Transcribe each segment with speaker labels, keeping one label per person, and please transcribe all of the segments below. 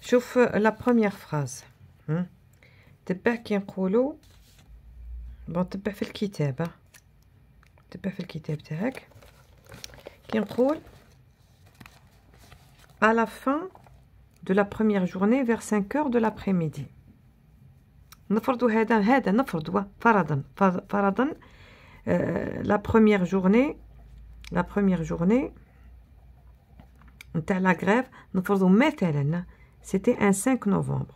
Speaker 1: شوف لا بروميير phrase. تبع كي نقولوا بون في الكتابه تبع في الكتاب تاعك كي نقول à la fin de la première journée vers 5 heures de l'après-midi نفرضوا هذا هذا نفرضوا فرضا فرضا la première journée لا بروميير جورني نتاع لا غريف نفرضوا مثلا c'était un 5 novembre.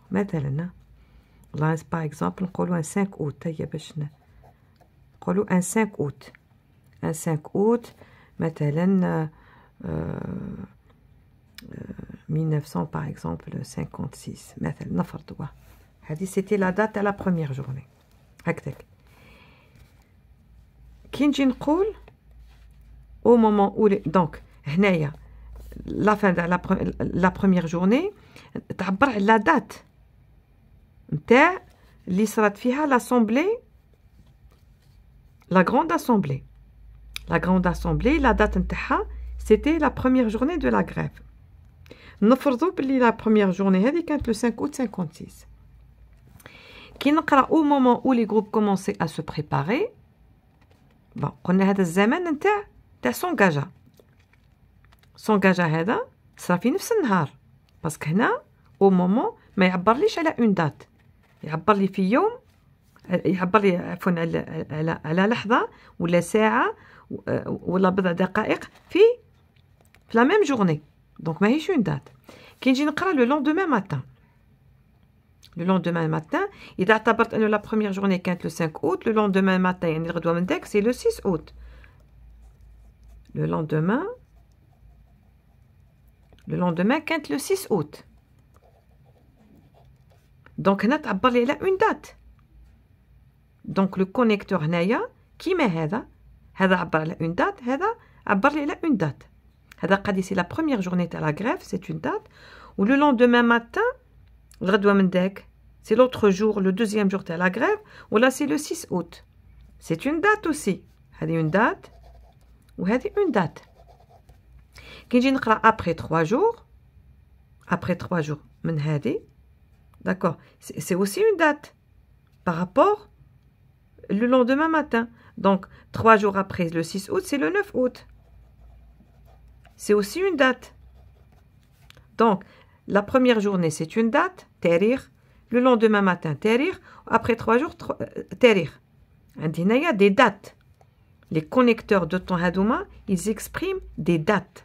Speaker 1: par exemple نقولوا un 5 août hein, On un 5 août. Un 5 août 1900 euh, euh, par exemple 56 c'était la date à la première journée. au moment où les... donc la fin de la, première journée la date نتاع l'assemblée la grande assemblée la grande assemblée la date c'était la première journée de la grève Nous avons que la première journée c'était le 5 août 56 au moment où les groupes commençaient à se préparer bon a هذا الزمن نتاع تاع سونكاجا هذا صرا في نفس النهار باسكو هنا او مومون ما يعبرليش على اون دات يعبر لي في يوم يعبر لي عفوا على, على على لحظه ولا ساعه ولا بضع دقائق في في لا ميم جورني دونك ماهيش اون دات كي نجي نقرا لو لوندومان ماتان لو لوندومان ماتان اذا اعتبرت انه لا بروميير جورني كانت لو 5 اوت لو لوندومان ماتان يعني الغدوه من داك سي لو 6 اوت لو لوندومان le lendemain quinte le 6 août donc on a là une date donc le connecteur naya qui met هذا هذا عبر على une date هذا عبر لي على une date c'est la première journée à la grève c'est une date ou le lendemain matin c'est l'autre jour le deuxième jour de la grève ou là c'est le 6 août c'est une date aussi هذه une date ou une date Kinjin trois après trois jours après trois jours rapport d'accord c'est aussi une date par rapport le lendemain matin jours après le 6 août c'est le 9 août c'est aussi une date donc la première journée c'est une date Terir le lendemain matin Terir après trois jours Terir euh, عندي des dates les connecteurs de ton Hadouma, ils expriment des dates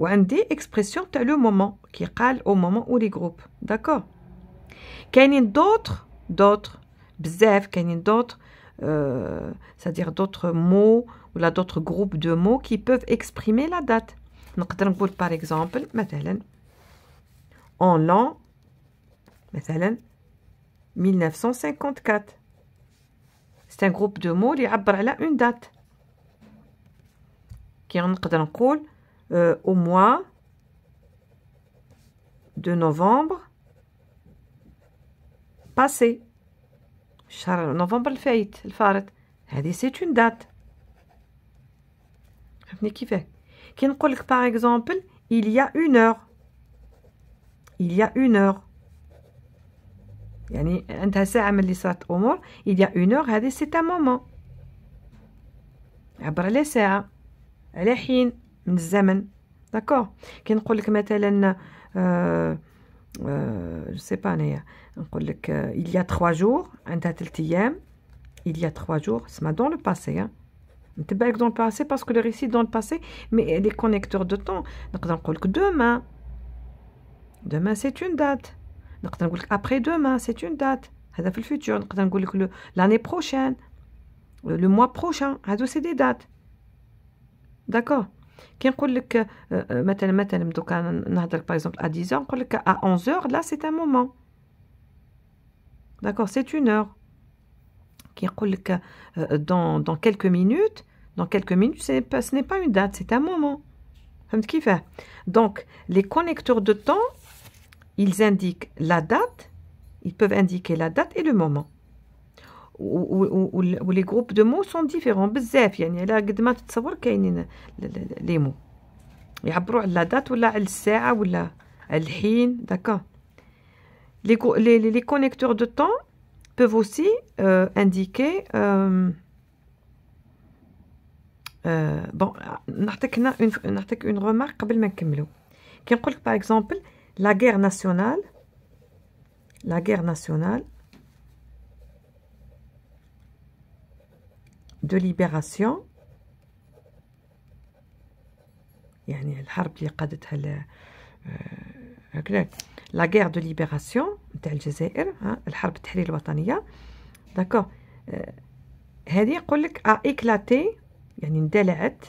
Speaker 1: Ou un des expressions, tel le moment, qui parle au moment où les groupes. D'accord? Qu'est-ce d'autres, d'autres, bzaf, qu'il y a d'autres, euh, c'est-à-dire d'autres mots, ou d'autres groupes de mots qui peuvent exprimer la date? Nous par exemple, en l'an 1954. C'est un groupe de mots qui a une date. Nous avons dit, euh, au mois de novembre passé. Charlotte, novembre fait, elle fait. Regardez, c'est une date. Regardez, qui fait. Quelqu'un qui, par exemple, il y a une heure. Il y a une heure. Il y a une heure. Regardez, c'est un moment. Regardez, c'est un moment. Regardez, c'est un moment. Regardez, c'est un moment d'accord Je ne sais pas, il y a trois jours, il y a trois jours, c'est dans le passé, c'est pas dans le passé parce que le récit est dans le passé, mais les connecteurs de temps, donc que demain, demain c'est une date, après demain c'est une date, le futur, l'année prochaine, le mois prochain, c'est des dates, d'accord par exemple, à 10 heures, à onze heures, là, c'est un moment. D'accord, c'est une heure. Qui dans que, dans quelques minutes, ce n'est pas une date, c'est un moment. Donc, les connecteurs de temps, ils indiquent la date, ils peuvent indiquer la date et le moment ou les groupes de mots sont différents la date la d'accord les les connecteurs de temps peuvent aussi euh, indiquer euh, euh, bon une une remarque avant par exemple la guerre nationale la guerre nationale دو ليبيراسيون يعني الحرب اللي قادتها ل آه، لا غير دو ليبيراسيون نتاع الجزائر ها الحرب التحرير الوطنيه داكو آه، هذه يقول لك ا ايكلاتي يعني اندلعت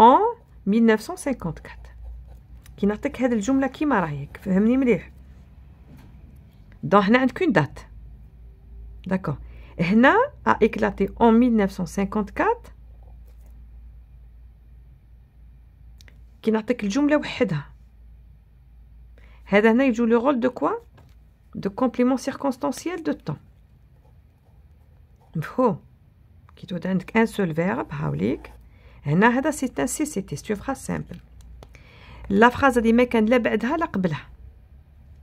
Speaker 1: اون 1954 كي نعطيك هذه الجمله كيما راهيك فهمني مليح دونك هنا عندك اون دات داكو Hna a éclaté en 1954. qui n'a pas qu'une seule phrase. il joue le rôle de quoi De complément circonstanciel de temps. Bho. Qui doit un seul verbe, hawlik. Hna hada c'est un c'est une phrase simple. La phrase dit ma kan la ba'dha la qbla.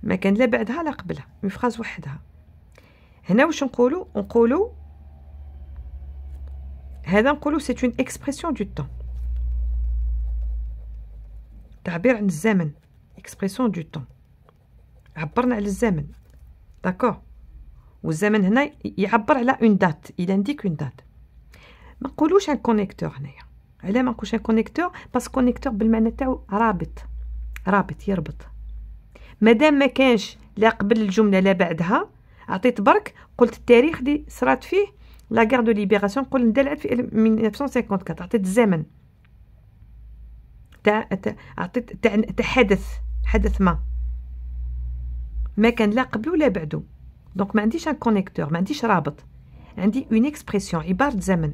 Speaker 1: Ma kan la ba'dha la qbla, une phrase وحدها. هنا واش نقولوا نقولوا هذا نقولوا سي اون اكسبرسيون دو طون تعبير عن الزمن اكسبرسيون دو طون عبرنا على الزمن داكور والزمن هنا يعبر على اون دات il نديك اون دات ما نقولوش ان كونيكتور هنايا علاه ما نقولش ان كونيكتور باسكو كونيكتور بالمعنى تاعو رابط رابط يربط مادام ما كانش لا قبل الجمله لا بعدها عطيت برك قلت التاريخ اللي صرات فيه لا غير دو ليبيراسيون قول اندلعت في 1954 عطيت الزمن تاع عطيت تاع حدث حدث ما ما كان لا قبل ولا بعدو دونك ما عنديش ان كونيكتور ما عنديش رابط عندي اون اكسبريسيون عباره زمن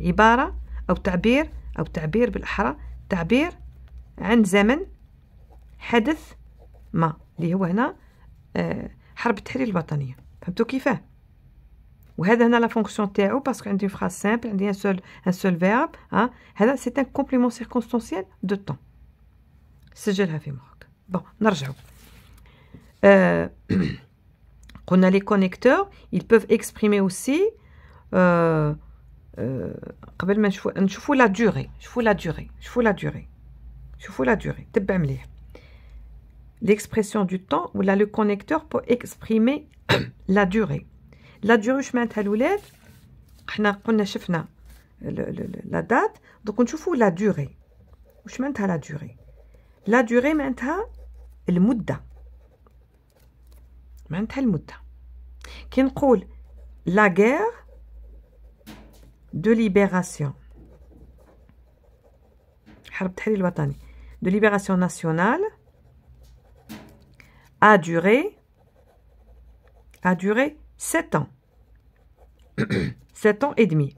Speaker 1: عباره او تعبير او تعبير بالاحرى تعبير عن زمن حدث ما اللي هو هنا آه Parbteri la fonction phrase simple, un seul verbe. Hein. C'est un complément circonstanciel de temps. Bon, euh, on a les connecteurs. Ils peuvent exprimer aussi. Je euh, euh, la durée. Je la durée. Je la durée. Je la durée l'expression du temps ou là le connecteur pour exprimer la durée. La durée chemin l'aide on a chefna la date, donc on trouve la durée. Chemin la durée. La durée maintenant, le mouda. Maintenant, le mouda. la guerre de libération. De libération nationale a duré, a duré Sept ans. Sept ans et demi.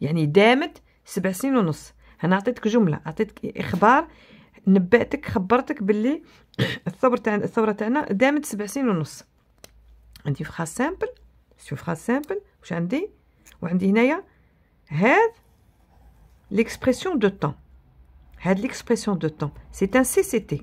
Speaker 1: يعني دامت عطيتك جمله عطيتك اخبار نبأتك خبرتك باللي تاع الثوره تاعنا دامت سبع سنين ونص عندي سامبل a واش عندي وعندي هنايا هاد l'expression de temps. دو l'expression de temps. C'est un CCT.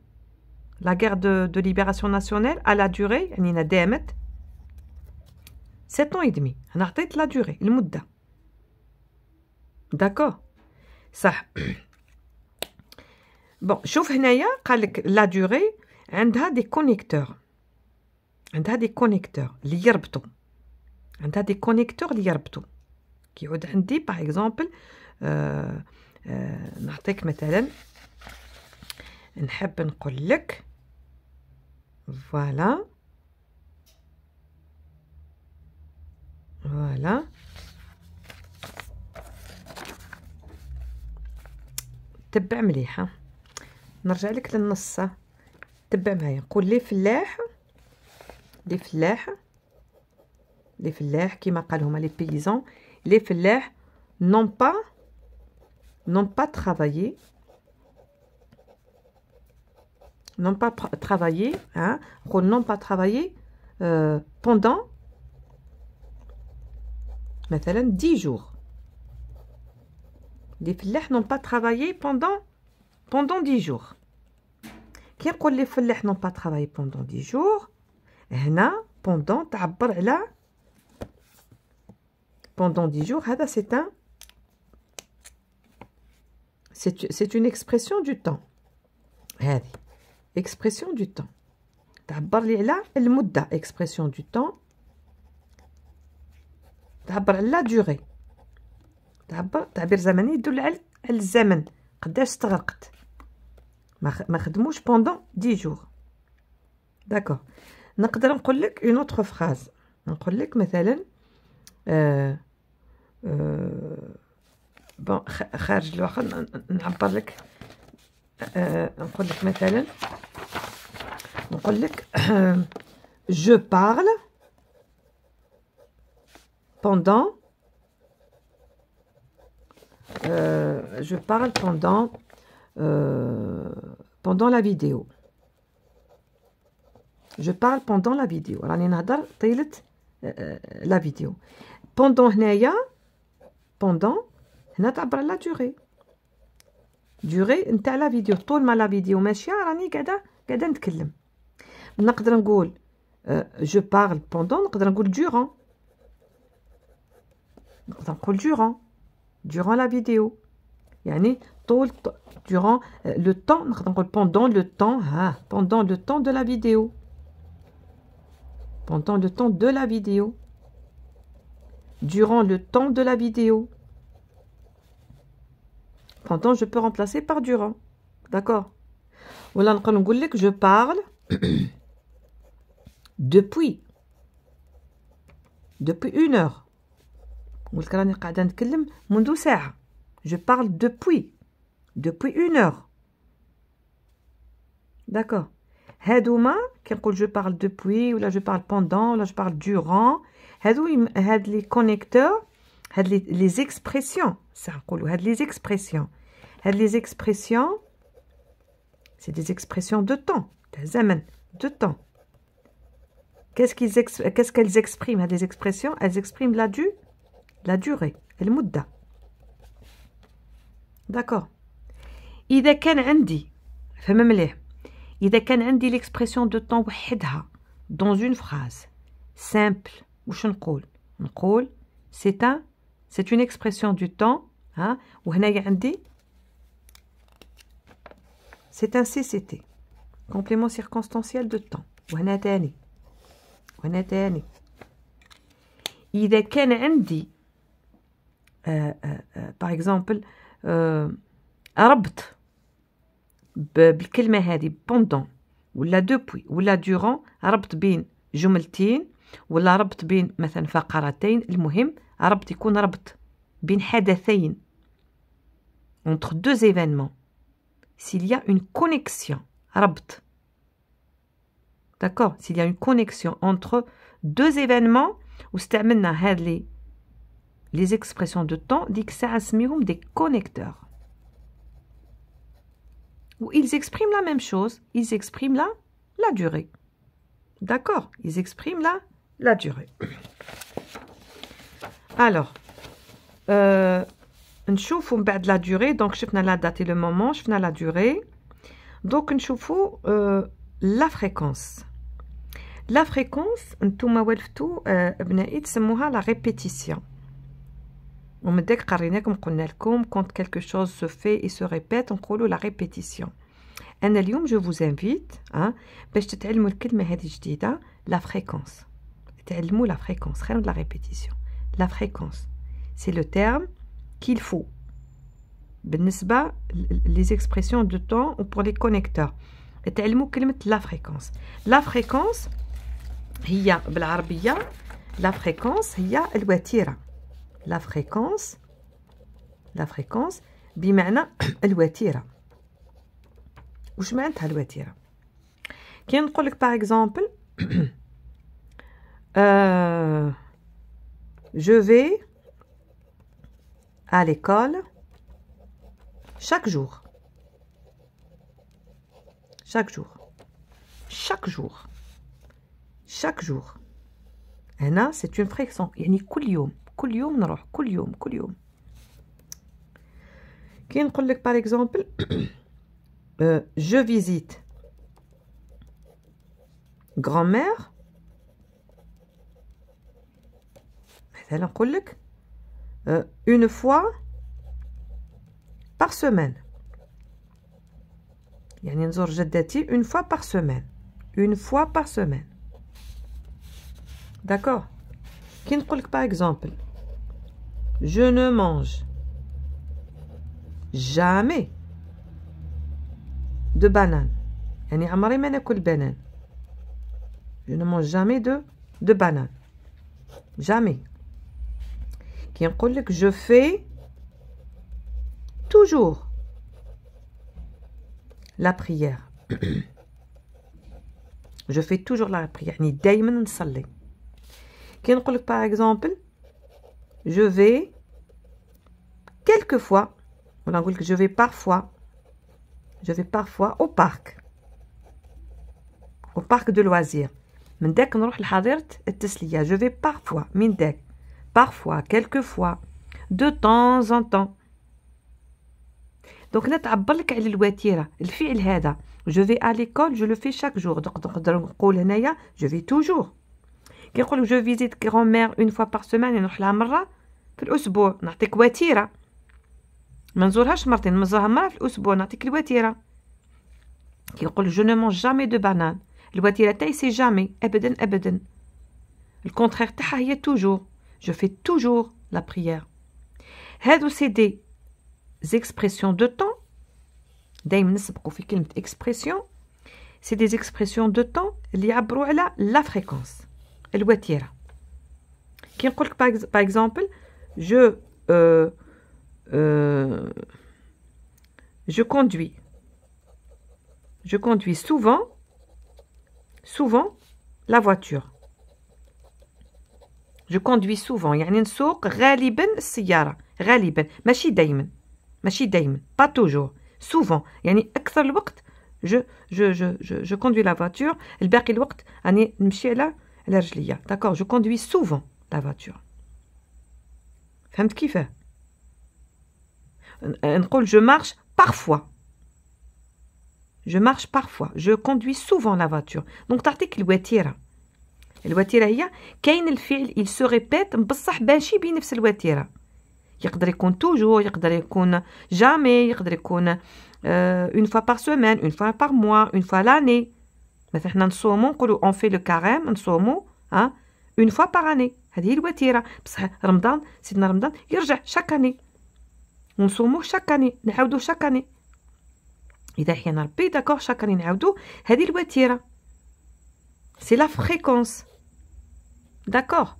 Speaker 1: la guerre de, libération nationale, a la durée Nina Demet, 7 ans et demi. On a peut la durée, le mouda. D'accord Ça. Bon, Chouvenaya, la durée, on a des connecteurs. On a des connecteurs, l'hierbto. On a des connecteurs, l'hierbto. Qui ont dit, par exemple, on a dit voilà, voilà, c'est bien. Je vais la montrer ça. C'est bien. Les fleurs, les fleurs, les fleurs qui m'appellent les paysans, les fleurs n'ont pas travaillé. Hein, n'ont pas travaillé, hein, n'ont pas travaillé pendant, مثلا, 10 jours. Les fleurs n'ont pas travaillé pendant, pendant 10 jours. Qui a les fleurs n'ont pas travaillé pendant 10 jours هنا, pendant, تعبر pendant 10 jours, c'est un c'est une expression du temps expression du temps تعبر لي على durée. expression du temps تعبر la durée تعبر تعبير زمني يدل على على الزمن قداش استغرقت ما بوندون دي نقدر نقول لك اون اوتر فراز نقول لك مثلا Bon, خارج الوقت نعبر لك آه نقول لك مثلا نقول لك Je parle pendant euh, je parle pendant euh, pendant la vidéo je parle pendant la vidéo راني نهضر طيله la vidéo pendant هنايا pendant هنا تعبر la durée durant, intègre la vidéo, tout le mal la vidéo, mais c'est rare, on y cadre, cadre en je parle pendant, on peut dire durant, on parle durant, durant la vidéo. Yani, y tout durant le temps pendant le temps pendant le temps de la vidéo pendant le temps de la vidéo durant le temps de la vidéo je peux remplacer par durant. D'accord Voilà, je parle depuis. Depuis une heure. Je parle depuis. Depuis une heure. D'accord je parle depuis, ou là je parle pendant, ou là je parle durant. les connecteurs, les, expressions. les expressions les expressions, c'est des expressions de temps, de temps. Qu'est-ce qu'elles exp qu expriment Des expressions, elles expriment la, du, la durée, la mudda. D'accord. إذا كان عندي فهم مليح ida l'expression de temps وحدها dans une phrase simple ou نقول c'est un c'est une expression du temps ها وهنايا عندي c'est un CCT, complément circonstanciel de temps. Wanatani. Wanatani. Euh, euh, euh, par exemple, arbt. بالكلمة pendant ou depuis ou durant entre entre deux événements s'il y a une connexion, rabt. D'accord S'il y a une connexion entre deux événements, ou les, les expressions de temps, dit que ça des connecteurs. Où ils expriment la même chose, ils expriment la, la durée. D'accord Ils expriment la, la durée. Alors, euh, la durée donc nous la le moment la durée donc nous euh, la fréquence la fréquence euh, ben, la répétition on me dit comme quand quelque chose se fait et se répète on parle la répétition je vous invite hein, ben, hein, la fréquence la fréquence la fréquence c'est le terme qu'il faut. pas les expressions de temps ou pour les connecteurs تعلموا كلمة la fréquence la fréquence هي بالعربية la fréquence il هي الوتيرة la fréquence la fréquence بمعنى الوتيرة وش معناتها الوتيرة كي نقول لك euh, je vais à l'école chaque jour. Chaque jour. Chaque jour. Chaque jour. là hein, hein, c'est une fraction Il y a ni non نروح كل يوم كل Qui par exemple euh, je visite grand-mère elle euh, une fois par semaine. une fois par semaine. Une fois par semaine. D'accord Qui ne par exemple je ne mange jamais de banane. banane. Je ne mange jamais de de banane. Jamais. Je fais toujours la prière je fais toujours la prière Ni Salé. par exemple je vais quelquefois je vais parfois je vais parfois au parc au parc de loisirs je vais parfois parfois, quelquefois, de temps en temps. Donc, نتعبرلك على الوتيرة الفعل هذا je vais à l'école je le fais chaque jour نقدر نقول هنايا je vais toujours كنقول je visite grand-mère une fois par semaine نروح لها مرة في الأسبوع نعطيك وتيرة ما نزورهاش مرتين نزورها مرة في الأسبوع نعطيك الوتيرة كيقول je ne mange jamais de banane الوتيرة تاعي سي jamais أبدا أبدا Le تاعها هي toujours je fais toujours la prière. C'est des expressions de temps. expression. C'est des expressions de temps y a la fréquence. par exemple, je euh, euh, je conduis. Je conduis souvent, souvent la voiture je conduis souvent يعني نسوق غالبا السياره غالبا ماشي دائما ماشي دائما Pas toujours. souvent يعني اكثر الوقت je je je je je conduis la voiture le الوقت Ani. نمشي على على رجليا d'accord je conduis souvent la voiture فهمت Un نقول je marche parfois je marche parfois je conduis souvent la voiture donc t'as dit que le الوتيره هي كاين الفعل il se répète بصح ماشي بنفس الوتيره يقدر يكون توجو يقدر يكون جامي يقدر يكون اون فوا بار سومان اون فوا بار موا اون فوا لاني مثلا حنا نصومو نقولو اون في لو كاريم نصومو ها اون فوا بار اني هذه هي الوتيره بصح رمضان سيدنا رمضان يرجع شاك اني ونصوموه شاك اني شاك اني اذا حيانا ربي داكور شاك اني نعاودوه هذه الوتيره سي لا فريكونس D'accord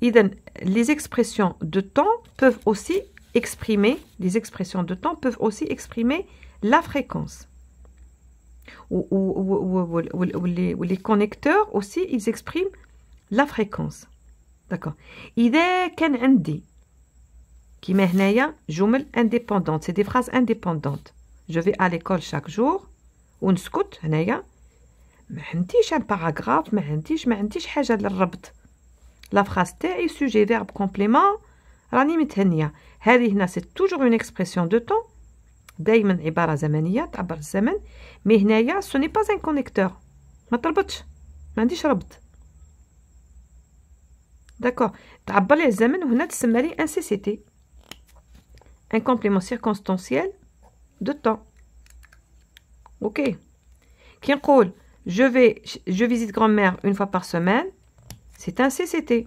Speaker 1: les expressions de temps peuvent aussi exprimer, expressions de temps peuvent aussi exprimer la fréquence. Ou, les, connecteurs aussi, ils expriment la fréquence. D'accord. Ida ken عندي indépendante, c'est des phrases indépendantes. Je vais à l'école chaque jour une هنايا ما un paragraphe, la phrase est sujet, verbe, complément, la nimitenia. na c'est toujours une expression de temps. daiman et bara zamania, tabar Mais ya ce n'est pas un connecteur. Matalbotch. Mandi D'accord. Tabar le zamen, ou un CCT. Un complément circonstanciel de temps. Ok. Kien je vais, je visite grand-mère une fois par semaine. C'est un CCT.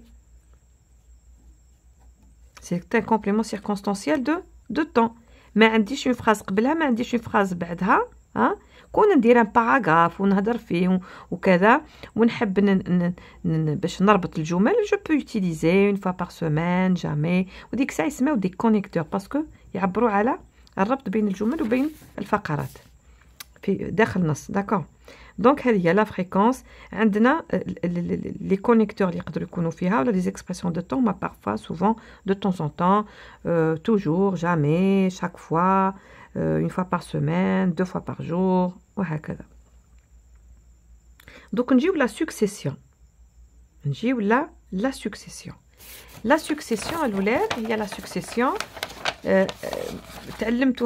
Speaker 1: C'est un complément circonstanciel de, de temps. mais عنديش اون فراز قبلها ما dit on phrase بعدها ها كون ندير ان باراغراف un فيه وكذا ونحب ن... ن... باش نربط الجمل جو بو يوتيليزي اون فوا بار سومان جامي وديك الساعه يسماو دي كونيكتور باسكو يعبروا على الربط بين الجمل وبين الفقرات في داخل النص donc, il y a la fréquence. On a les connecteurs les expressions de temps, parfois, souvent, de temps en temps, euh, toujours, jamais, chaque fois, euh, une fois par semaine, deux fois par jour. Donc, on dit la succession. On dit la, la succession. La succession, elle vous il y a la succession. Euh, euh,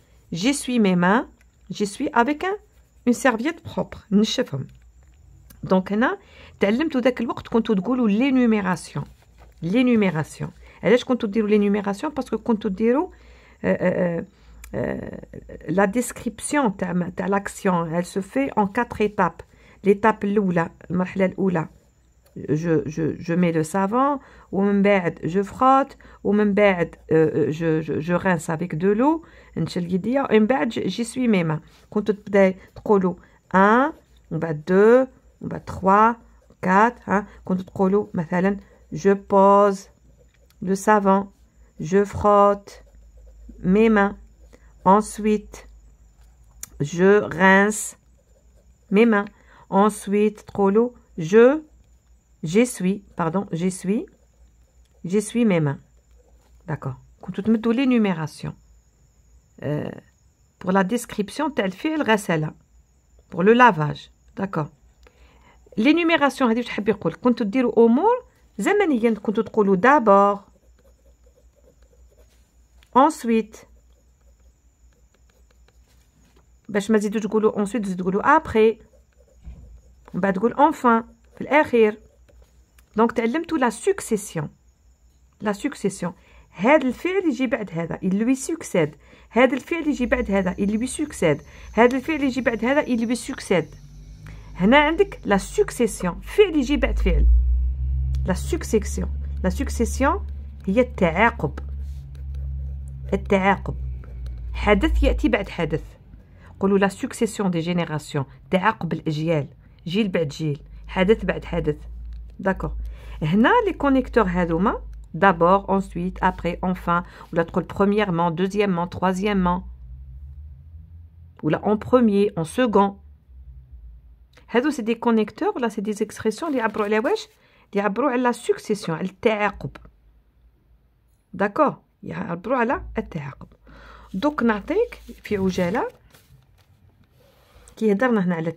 Speaker 1: j'essuie mes mains, j'essuie avec une serviette propre, Donc هنا tu coup, الوقت كنتوا تقولوا l'énumération. L'énumération. علاش كنتوا ديروا l'énumération Parce parce كنتوا ديروا la description de l'action, elle se fait en quatre étapes. L'étape l'oula, المرحلة الأولى je, mets le savon, ou je frotte, ou euh, euh, je, je, je rince avec de l'eau, oh, suis mes mains. Quand tu te trop l'eau, 1, 2, 3, 4, quand tu trop l'eau, je pose le savon, je frotte mes mains. Ensuite, je rince mes mains. Ensuite, trop l'eau, je j'essuie, pardon, j'essuie, j'essuie mes mains. D'accord. quand Toutes tout l'énumération. Euh, pour la description, telle fait le reste là. Pour le lavage. D'accord. L'énumération, elle dit, je vais cool quand tu dis au mot, Zemmenigen, quand tu dis d'abord, ensuite, ben, je me dis, tu dis ensuite, tu dis après, ben, tu dis enfin, l'écrire. دونك تعلمتو لا سوكسيسيون لا سوكسيسيون هذا الفعل يجي بعد هذا اي لوي سوكسيد هذا الفعل يجي بعد هذا اي لوي سوكسيد هذا الفعل يجي بعد هذا اي لوي سوكسيد هنا عندك لا سوكسيسيون فعل يجي بعد فعل لا سوكسيسيون لا سوكسيسيون هي التعاقب التعاقب حدث ياتي بعد حدث قولوا لا سوكسيسيون دي جينيراسيون تعاقب الاجيال جيل بعد جيل حدث بعد حدث D'accord. les connecteurs Hadouma, d'abord, ensuite, après, enfin, ou là, premièrement, deuxièmement, troisièmement, ou là, en premier, en second. Hadou, c'est des connecteurs, là, c'est des expressions, les abro les abro la succession, elle ta'aqub. D'accord Les abro la ta'aqub. Donc, qui est عجاله elle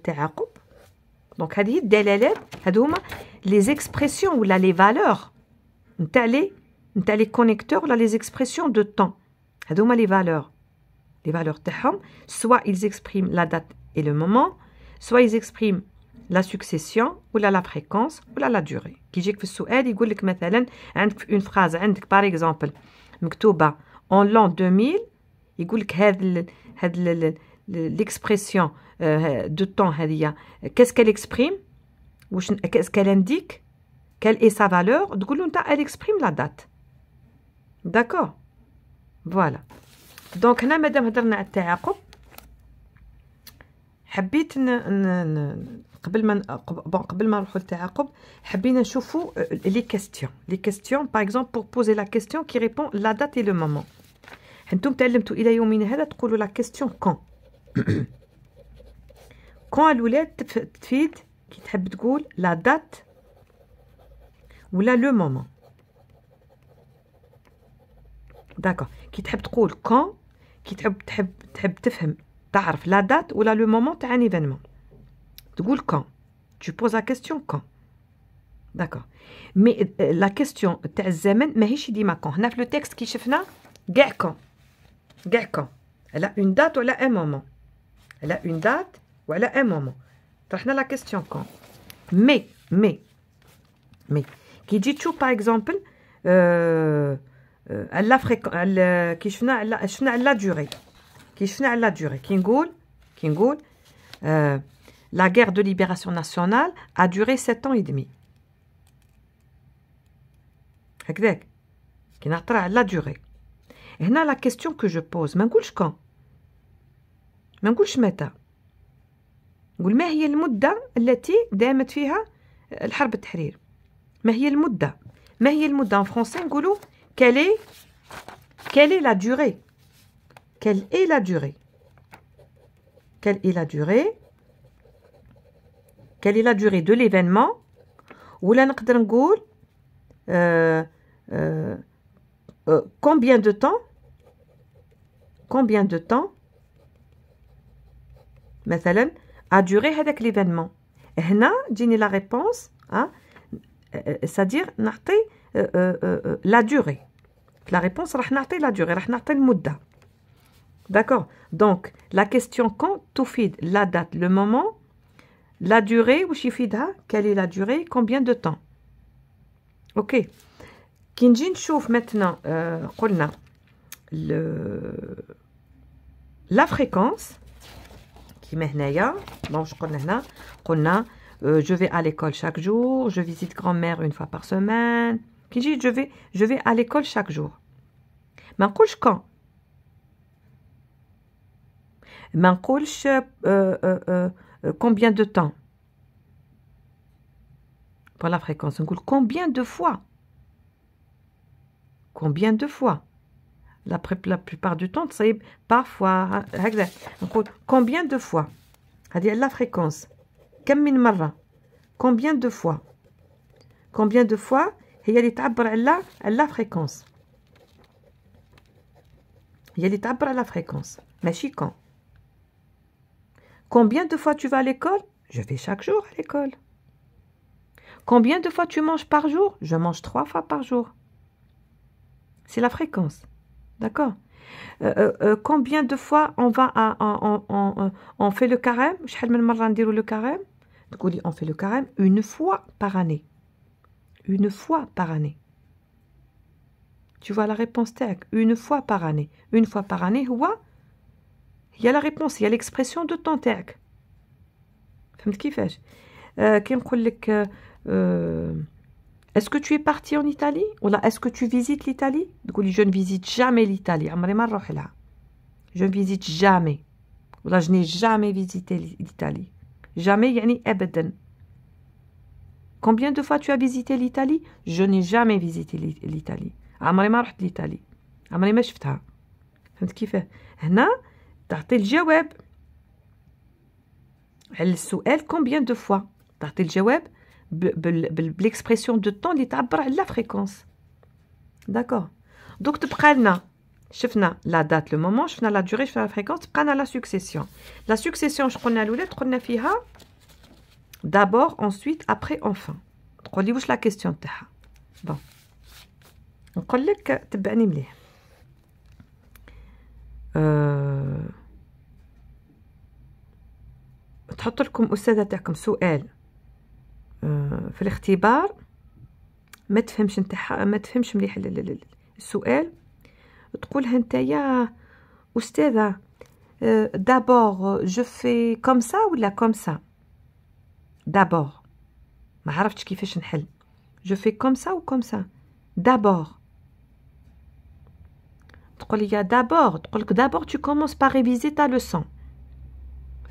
Speaker 1: donc, elle delalet, hadouma, les expressions ou là les valeurs. T'as les connecteurs, là les expressions de temps. Hadouma, les valeurs. Les valeurs soit ils expriment la date et le moment, soit ils expriment la succession, ou la fréquence, ou la durée. Qui j'ai que une phrase, par exemple, en l'an 2000, il goulik l'expression de temps qu'est-ce qu'elle exprime qu'est-ce qu'elle indique quelle est sa valeur elle exprime la date d'accord voilà Donc هنا مادام هضرنا على التعاقب حبيت ن... ن... قبل ما بون قبل ما نروحوا للتعاقب حبينا نشوفوا لي كاستيون لي كاستيون باغ اكزومبل بور بوزي لا كاستيون كي ريبون لا تعلمتوا الى كون الولاد تفيد كي تحب تقول لا دات ولا لو مومون داكو كي تحب تقول كون كي تحب تحب تحب تفهم تعرف لا دات ولا لو مومون تاع ان ايفينمون تقول كون tu poses la question quand داكور مي لا كيستيون تاع الزمن ماهيش ديما كون هنا في لو تيكست كي شفنا كاع كون كاع كون على اون دات ولا ان مومون على اون دات voilà un moment. Tu la question quand Mais, mais, mais. Qui dit tout par exemple euh, euh, Elle euh, elle a fréquent. Elle a duré. Qui a la durée. Kingoul, Kingoul. Euh, la guerre de libération nationale a duré sept ans et demi. Hekdek. Qui n'a pas la durée. Et là, la question que je pose, quand Mangoulchmeta. Mangoulchmeta. نقول ما هي المدة التي دامت فيها الحرب التحرير ما هي المدة ما هي المدة ان فرونسي نقولوا كالي كالي لا دوري كال اي لا دوري كال اي لا دوري كالي لا دوري دو ليفينمون ولا نقدر نقول كومبيان دو أه كومبيان آه، دو آه، temps مثلا La durée avec l'événement هنا j'ai la réponse hein, euh, c'est-à-dire narté euh, euh, la durée la réponse à la durée راح le mouda D'accord Donc, la question quand fais la date, le moment, la durée, ou fida quelle est la durée, combien de temps Ok. kinjin chauffe maintenant, euh, le, la fréquence, euh, je vais à l'école chaque jour, je visite grand-mère une fois par semaine. Je vais à l'école chaque jour. Ma couche quand Ma couche euh, euh, combien de temps? Pour la fréquence. Combien de fois Combien de fois la, plupart du temps, c'est parfois. Hein, combien de fois la fréquence. Combien de fois Combien de fois Et il y La fréquence. La la fréquence. Il y tables à la fréquence mais quand Combien de fois tu vas à l'école Je vais chaque jour à l'école. Combien de fois tu manges par jour Je mange trois fois par jour. C'est la fréquence. D'accord euh, euh, euh, Combien de fois on va à, on, fait le carême le carême Donc on dit on fait le carême une fois par année. Une fois par année. Tu vois la réponse Une fois par année. Une fois par année, il y a la réponse, il y a l'expression de temps Femme فهمت ce est-ce que tu es parti en Italie Ou est-ce que tu visites l'Italie Je ne visite jamais l'Italie. Je ne visite jamais. je n'ai jamais visité l'Italie. Jamais, Yanni Ebeden. Combien de fois tu as visité l'Italie Je n'ai jamais visité l'Italie. Ah, ah, je n'ai jamais l'Italie. Je n'ai jamais vu l'Italie. Je n'ai jamais vu l'Italie. Combien de fois Tu as l'expression de temps li à ah, la fréquence d'accord donc tu prends chefna la date le moment la durée la fréquence prends la succession la succession je connais prends l'a fiha d'abord ensuite après enfin prends la question taha bon on connaît que tu tu imli euh تحط لكم أستاذة تاعكم question. آه، في الاختبار ما تفهمش انت ما تفهمش مليح السؤال تقولها نتايا استاذه دابور جو في كوم سا ولا كوم سا دابور ما عرفتش كيفاش نحل جو في كوم سا وكوم سا دابور تقول لي دابور تقول لك دابور tu commences par réviser ta leçon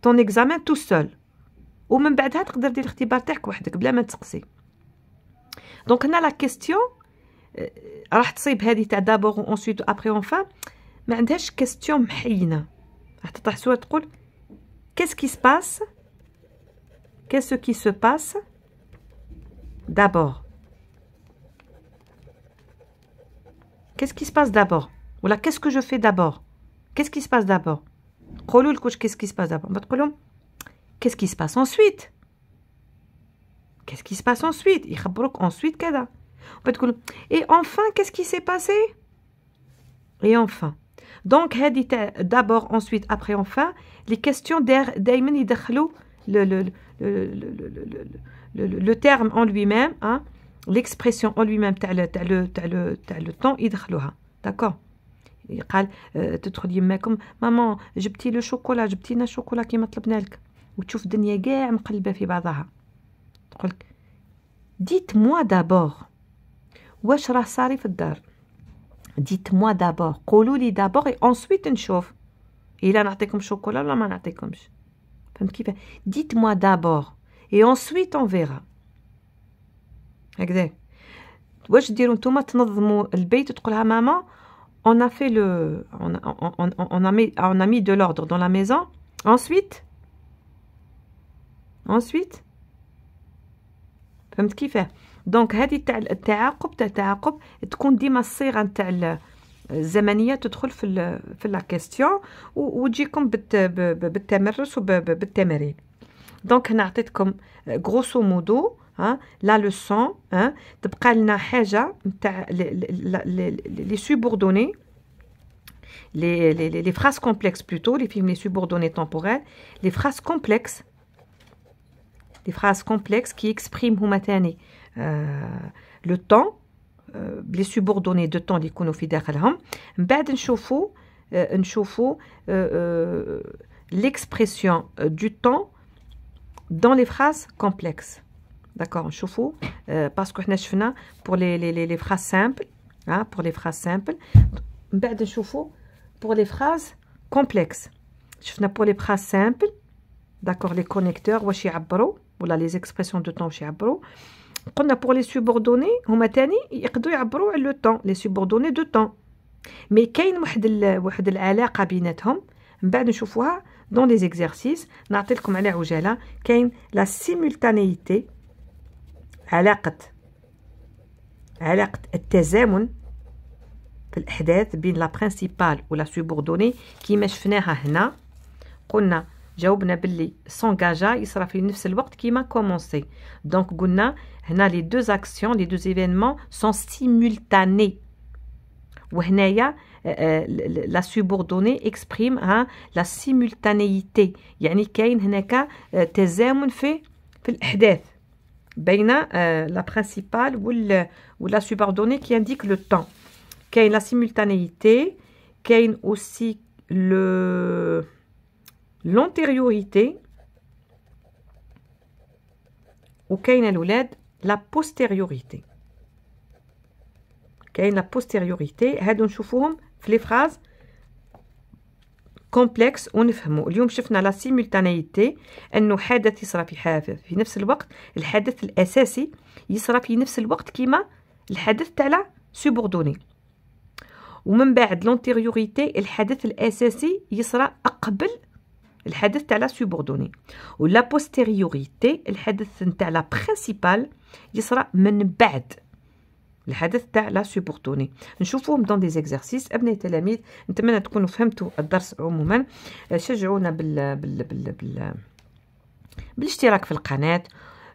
Speaker 1: Ton examen tout seul. Ou même, tu peux faire des choses comme ça. Donc, on a la question on va faire d'abord ensuite après, mais on a une question. On va faire une dire qu'est-ce qui se passe Qu'est-ce qui se passe d'abord Qu'est-ce qui se passe d'abord Ou là, qu'est-ce que je fais d'abord Qu'est-ce qui se passe d'abord qu'est-ce qui se passe d'abord Qu'est-ce qui se passe ensuite Qu'est-ce qui se passe ensuite Il ensuite Et enfin, qu'est-ce qui s'est passé Et enfin. Donc, d'abord, ensuite, après, enfin, les questions d'Ayman le, le, terme en lui-même, l'expression en lui-même, le temps, D'accord قال آه، تدخل يماكم ماما جبتي لو شوكولا جبتي لنا شوكولا كيما طلبنا لك وتشوف الدنيا كاع مقلبه في بعضها تقول ديت موا دابور واش راه صاري في الدار ديت موا دابور قولوا لي دابور اي اونسويت نشوف الا نعطيكم شوكولا ولا ما نعطيكمش فهمت كيف ديت موا دابور اي اونسويت اون فيرا هكذا واش ديروا نتوما تنظموا البيت وتقولها ماما on a fait le, on, on, on, on a, mis, on a mis de l'ordre dans la maison. Ensuite, ensuite, فهمت كيفاه دونك هذه تاع التعاقب تاع التعاقب تكون ديما الصيغه تاع الزمنيه تدخل في ال في لا كيستيون وتجيكم بالتمرس وبالتمارين دونك هنا عطيتكم غروسو مودو Hein, La leçon, hein, les, subordonnées, les, phrases complexes plutôt, les films les subordonnées temporelles, les phrases complexes, les phrases complexes qui expriment euh, le temps, euh, les subordonnées de temps, les konofidakhalham. Bad eau euh, l'expression du temps dans les phrases complexes. D'accord, euh, parce que حنا شفنا pour les les les phrases simples, hein, pour les phrases simples. من بعد نشوفوا pour les phrases complexes. شفنا pour les phrases simples, d'accord, les connecteurs واش يعبروا Voilà les expressions de temps On يعبروا. a pour les subordonnés هما تاني يقدروا يعبروا على le temps, les subordonnés de temps. Mais Mais كاين واحد une واحد العلاقه بيناتهم من بعد on va لي زيكزارسيس نعطي لكم على عجاله كاين la simultanéité, علاقة علاقة التزامن في الأحداث بين لا برينسيبال ولا سوبوردوني كيما شفناها هنا قلنا جاوبنا باللي سونكاجا يصرا في نفس الوقت كيما كومونسي دونك قلنا هنا لي دو اكسيون لي دو ايفينمون سون سيمولتاني وهنايا لا سوبوردوني اكسبريم ها لا سيمولتانيتي يعني كاين هناك آه، تزامن في في الاحداث Euh, la principale ou la subordonnée qui indique le temps la simultanéité aussi le l'antériorité ou la postériorité la postériorité هادو نشوفوهم في phrases كومبلكس ونفهمه اليوم شفنا لا سيمولتانيتي انه حدث يصرى في حافظ في نفس الوقت الحدث الاساسي يصرى في نفس الوقت كيما الحدث تاع لا سوبوردوني ومن بعد لونتيريوريتي الحدث الاساسي يصرى قبل الحدث تاع لا سوبوردوني ولا بوستيريوريتي الحدث تاع لا برينسيبال يصرى من بعد الحدث تاع لا سوبورتوني نشوفوهم دون دي زيكزارسيس ابناء التلاميذ نتمنى تكونوا فهمتوا الدرس عموما آه، شجعونا بال بال بال, بال... بالاشتراك في القناه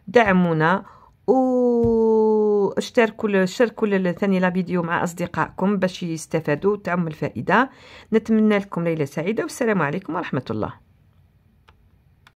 Speaker 1: دعمونا و اشتركوا شاركوا ثاني لا فيديو مع اصدقائكم باش يستفادوا تعم الفائده نتمنى لكم ليله سعيده والسلام عليكم ورحمه الله